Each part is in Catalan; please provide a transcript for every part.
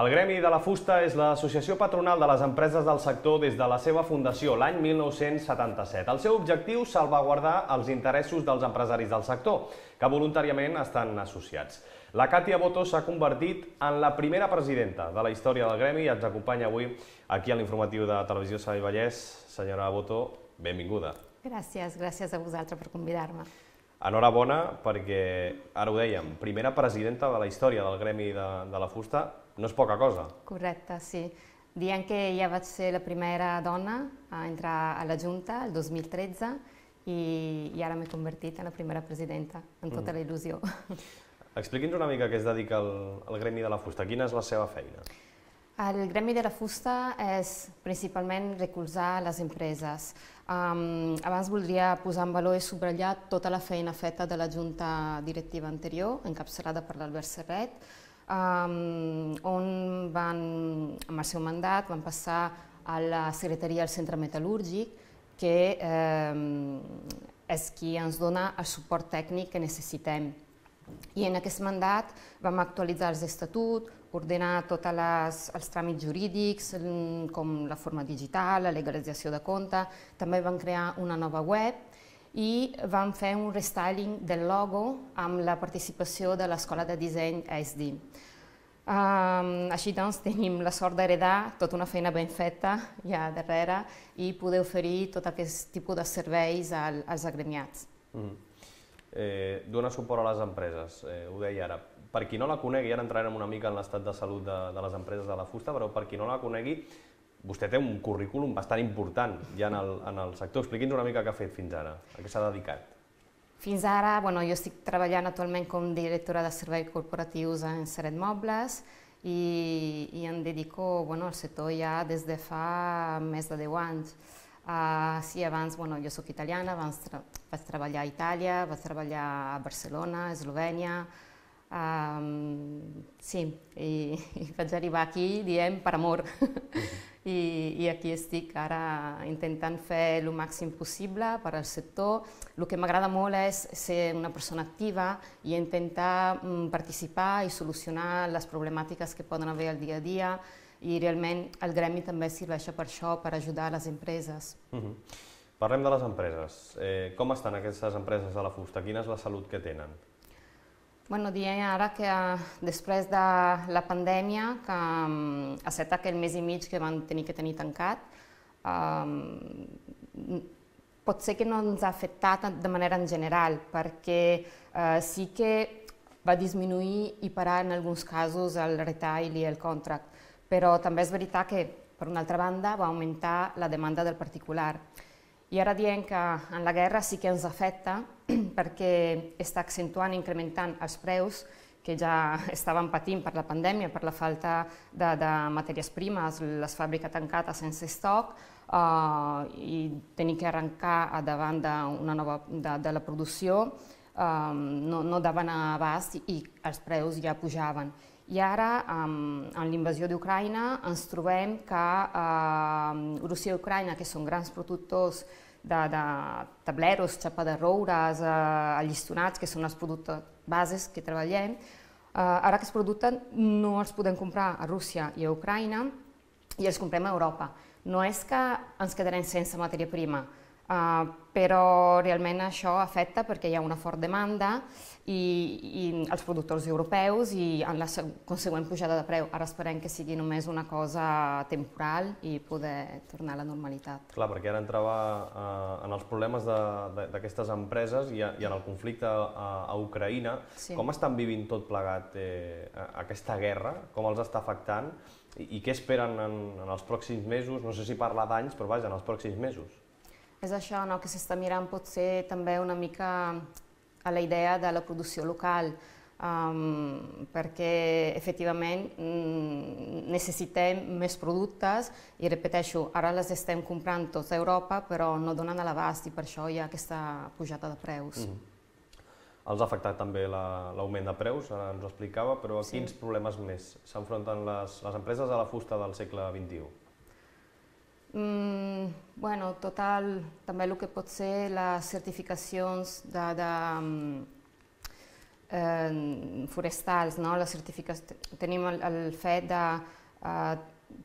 El Gremi de la Fusta és l'associació patronal de les empreses del sector des de la seva fundació l'any 1977. El seu objectiu, salvaguardar els interessos dels empresaris del sector, que voluntàriament estan associats. La Càtia Boto s'ha convertit en la primera presidenta de la història del Gremi i ens acompanya avui aquí a l'informatiu de Televisió Savi Vallès. Senyora Boto, benvinguda. Gràcies, gràcies a vosaltres per convidar-me. Enhorabona perquè, ara ho dèiem, primera presidenta de la història del Gremi de, de la Fusta no és poca cosa. Correcte, sí. Diem que ja vaig ser la primera dona a entrar a la Junta el 2013 i, i ara m'he convertit en la primera presidenta, en tota mm. la il·lusió. Expliqui'ns una mica què es dedica el, el Gremi de la Fusta. Quina és la seva feina? El Gremi de la Fusta és principalment recolzar les empreses. Um, abans voldria posar en valor i subratllar tota la feina feta de la Junta Directiva anterior, encapçalada per l'Albert Serret, on van, amb el seu mandat van passar a la secretaria del centre metal·lúrgic, que eh, és qui ens dona el suport tècnic que necessitem. I en aquest mandat vam actualitzar els estatuts, ordenar tots els tràmits jurídics, mm, com la forma digital, la legalització de compte, també vam crear una nova web i vam fer un restyling del logo amb la participació de l'Escola de Disseny ASD. Um, així doncs tenim la sort d'heredar tota una feina ben feta ja darrere i poder oferir tot aquest tipus de serveis al, als agremiats. Mm. Eh, donar suport a les empreses, eh, ho deia ara. Per qui no la conegui, ara entrarem una mica en l'estat de salut de, de les empreses de la fusta, però per qui no la conegui, vostè té un currículum bastant important ja en el, en el sector. Expliqui'ns una mica què ha fet fins ara, a què s'ha dedicat. Fins ara, bueno, jo estic treballant actualment com directora de serveis corporatius en Seret Mobles i, i em dedico bueno, al sector ja des de fa més de 10 anys. Uh, sí, abans, bueno, jo sóc italiana, abans tra vaig treballar a Itàlia, vaig treballar a Barcelona, a Eslovènia, Um, sí, i, i vaig arribar aquí, diem, per amor. I, I aquí estic ara intentant fer el màxim possible per al sector. El que m'agrada molt és ser una persona activa i intentar mm, participar i solucionar les problemàtiques que poden haver al dia a dia i realment el gremi també serveix per això, per ajudar les empreses. Uh -huh. Parlem de les empreses. Eh, com estan aquestes empreses de la fusta? Quina és la salut que tenen? Bueno, diem ara que ah, després de la pandèmia, que ha mm, estat aquell mes i mig que van tenir que tenir tancat, ehm, pot potser que no ens ha afectat de manera en general, perquè eh, sí que va disminuir i parar en alguns casos el retail i el contract, però també és veritat que, per una altra banda, va augmentar la demanda del particular. I ara diem que en la guerra sí que ens afecta, perquè està accentuant, incrementant els preus que ja estaven patint per la pandèmia, per la falta de, de matèries primes, les fàbriques tancades sense estoc, uh, i tenir que arrencar davant d'una nova, de, de la producció, um, no, no daven abast i els preus ja pujaven. I ara, amb, amb l'invasió d'Ucraïna, ens trobem que uh, Rússia i Ucraïna, que són grans productors de, de tableros, xapa de roures, eh, allistonats, que són els productes bases que treballem, eh, ara que es producten no els podem comprar a Rússia i a Ucraïna i els comprem a Europa. No és que ens quedarem sense matèria prima, Uh, però realment això afecta perquè hi ha una forta demanda i, i els productors europeus i en la consegüent pujada de preu. Ara esperem que sigui només una cosa temporal i poder tornar a la normalitat. Clar, perquè ara entrava uh, en els problemes d'aquestes empreses i, a, i en el conflicte a, a Ucraïna. Sí. Com estan vivint tot plegat eh, aquesta guerra? Com els està afectant? I, i què esperen en, en els pròxims mesos? No sé si parla d'anys, però vaja, en els pròxims mesos. És això no, que s'està mirant potser també una mica a la idea de la producció local, um, perquè efectivament mm, necessitem més productes i repeteixo, ara les estem comprant tot a Europa però no donen a l'abast i per això hi ha aquesta pujada de preus. Mm -hmm. Els ha afectat també l'augment la, de preus, ara ens ho explicava, però sí. quins problemes més s'enfronten les, les empreses a la fusta del segle XXI? Mm, bueno, total, també el que pot ser les certificacions de, de mm, eh, forestals, no? les certificacions, tenim el, el fet de eh,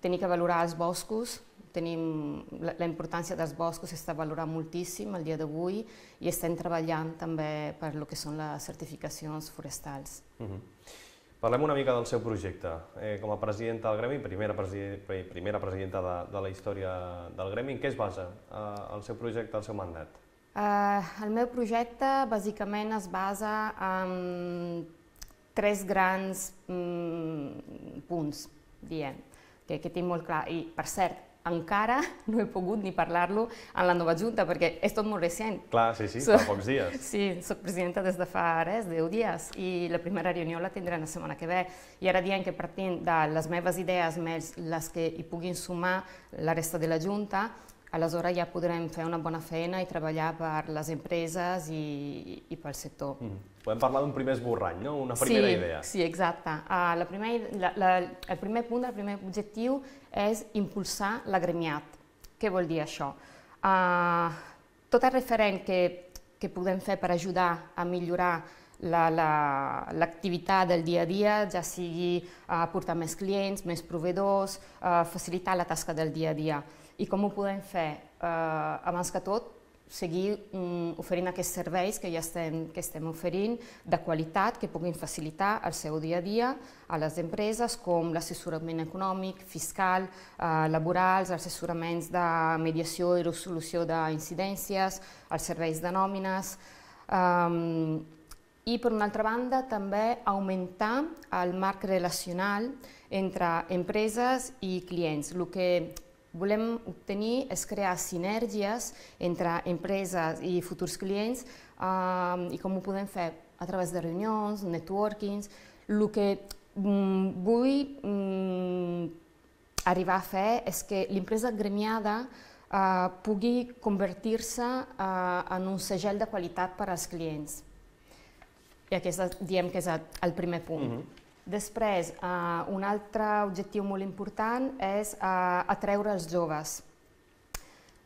tenir que valorar els boscos, tenim la, la importància dels boscos està valorant moltíssim el dia d'avui i estem treballant també per el que són les certificacions forestals. Uh -huh. Parlem una mica del seu projecte. Eh, com a presidenta del Gremi, primera, presi primera presidenta de, de la història del Gremi, en què es basa eh, el seu projecte, el seu mandat? Eh, el meu projecte bàsicament es basa en tres grans mm, punts, dient, que, que tinc molt clar. I, per cert, encara no he pogut ni parlar-lo en la nova Junta, perquè és tot molt recent. Clar, sí, sí, fa pocs dies. Sí, soc presidenta des de fa res, 10 dies, i la primera reunió la tindrem la setmana que ve. I ara diem que partint de les meves idees més les que hi puguin sumar la resta de la Junta, aleshores ja podrem fer una bona feina i treballar per les empreses i, i pel sector. Mm. Podem parlar d'un primer esborrany, no? una primera sí, idea. Sí, exacte. Uh, la primer, la, la, el primer punt, el primer objectiu és impulsar l'agremiat. Què vol dir això? Uh, tot el referent que, que podem fer per ajudar a millorar l'activitat la, la, del dia a dia, ja sigui uh, portar més clients, més proveïdors, uh, facilitar la tasca del dia a dia. I com ho podem fer? Uh, abans que tot, seguir mm, oferint aquests serveis que ja estem, que estem oferint de qualitat que puguin facilitar el seu dia a dia a les empreses com l'assessorament econòmic, fiscal, eh, laborals, els assessoraments de mediació i resolució d'incidències, els serveis de nòmines, Um, i per una altra banda també augmentar el marc relacional entre empreses i clients, el que volem obtenir és crear sinergies entre empreses i futurs clients eh, i com ho podem fer? A través de reunions, networkings, el que mm, vull mm, arribar a fer és que l'empresa gremiada eh, pugui convertir-se eh, en un segell de qualitat per als clients. I aquest diem que és el primer punt. Mm-hmm. Després, eh, un altre objectiu molt important és eh, atreure els joves.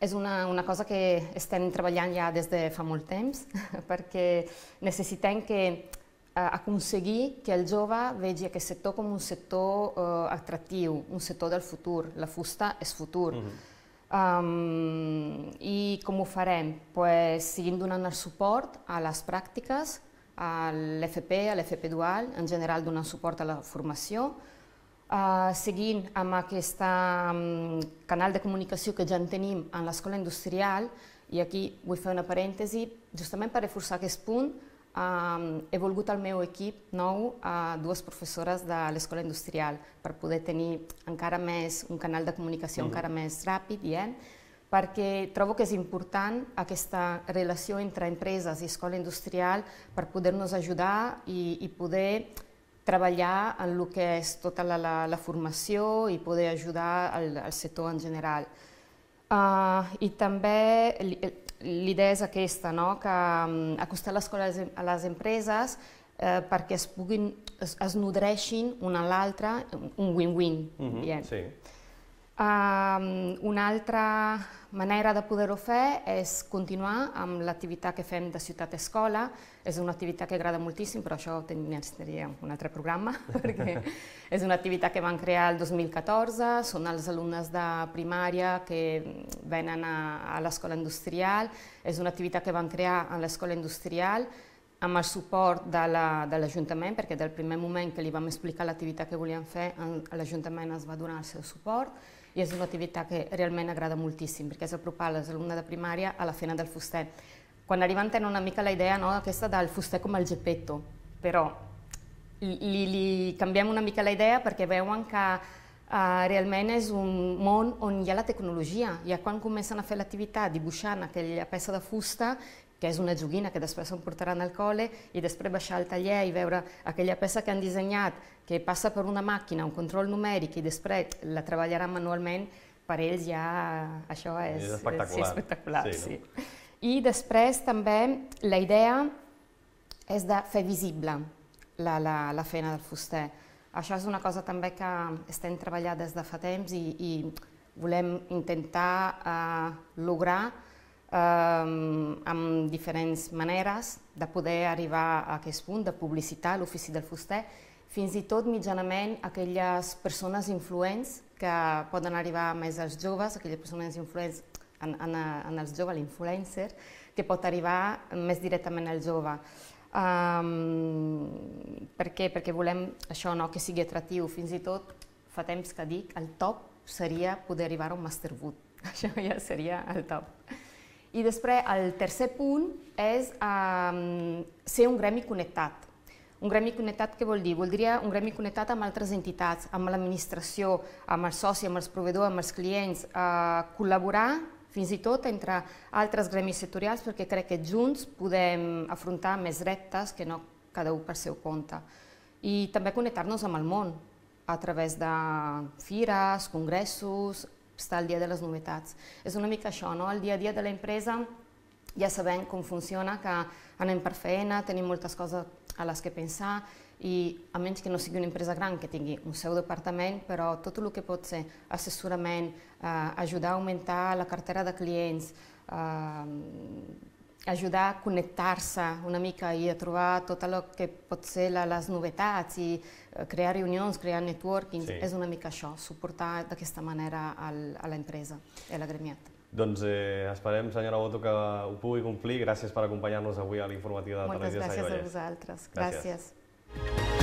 És una, una cosa que estem treballant ja des de fa molt temps, perquè necessitem que eh, aconseguir que el jove vegi aquest sector com un sector eh, atractiu, un sector del futur. La fusta és futur. Mm -hmm. um, I com ho farem? Pues, seguim donant el suport a les pràctiques a l'FP, a l'FP dual, en general donant suport a la formació, Uh, seguint amb aquest um, canal de comunicació que ja en tenim en l'escola industrial, i aquí vull fer una parèntesi, justament per reforçar aquest punt, um, he volgut al meu equip nou a uh, dues professores de l'escola industrial per poder tenir encara més un canal de comunicació mm encara més ràpid, i ja? perquè trobo que és important aquesta relació entre empreses i escola industrial per poder-nos ajudar i, i poder treballar en el que és tota la, la, la formació i poder ajudar el, el sector en general. Uh, I també l'idea és aquesta, no? que um, acostar l'escola a les empreses eh, perquè es, puguin, es, es nodreixin una a l'altra, un win-win. Mm -hmm, diem. sí. Um, una altra manera de poder-ho fer és continuar amb l'activitat que fem de ciutat-escola. És una activitat que agrada moltíssim, però això ho tindria un altre programa, perquè és una activitat que van crear el 2014, són els alumnes de primària que venen a, a l'escola industrial, és una activitat que van crear a l'escola industrial, amb el suport de l'Ajuntament, la, de perquè del primer moment que li vam explicar l'activitat que volíem fer, l'Ajuntament es va donar el seu suport, i és una activitat que realment agrada moltíssim, perquè és apropar les alumnes de primària a la feina del fuster. Quan arriben tenen una mica la idea no, aquesta del fuster com el gepetto, però li, li canviem una mica la idea perquè veuen que Uh, realment és un món on hi ha la tecnologia. Ja quan comencen a fer l'activitat dibuixant aquella peça de fusta, que és una joguina que després portaran al col·le i després baixar al taller i veure aquella peça que han dissenyat, que passa per una màquina, un control numèric i després la treballaran manualment, per ells ja això és, és espectacular. És espectacular sí, no? I després també la idea és de fer visible la, la, la feina del fuster. Això és una cosa també que estem treballant des de fa temps i, i volem intentar eh, lograr Ehm, amb diferents maneres de poder arribar a aquest punt de publicitar l'ofici del fuster, fins i tot mitjanament aquelles persones influents que poden arribar més als joves, aquelles persones influents en, en, en els joves, l'influencer, que pot arribar més directament al jove. Um, per què? Perquè volem això, no, que sigui atractiu. Fins i tot, fa temps que dic, el top seria poder arribar a un Masterwood. Això ja seria el top. I després el tercer punt és um, ser un gremi connectat. Un gremi connectat què vol dir? Voldria un gremi connectat amb altres entitats, amb l'administració, amb els soci, amb els proveïdors, amb els clients, uh, col·laborar fins i tot entre altres gremis sectorials perquè crec que junts podem afrontar més reptes que no cada un per seu compte. I també connectar-nos amb el món a través de fires, congressos, estar al dia de les novetats. És una mica això, no? el dia a dia de la empresa ja sabem com funciona, que anem per feina, tenim moltes coses a les que pensar i a menys que no sigui una empresa gran que tingui un seu departament, però tot el que pot ser assessorament, eh, ajudar a augmentar la cartera de clients, eh, ajudar a connectar-se una mica i a trobar tot el que pot ser la, les novetats i eh, crear reunions, crear networking, sí. és una mica això, suportar d'aquesta manera el, a l'empresa, a l'agremiat. Doncs eh, esperem, senyora Boto, que ho pugui complir. Gràcies per acompanyar-nos avui a l'informatiu de Moltes Televisió Moltes gràcies a vosaltres. gràcies. gràcies.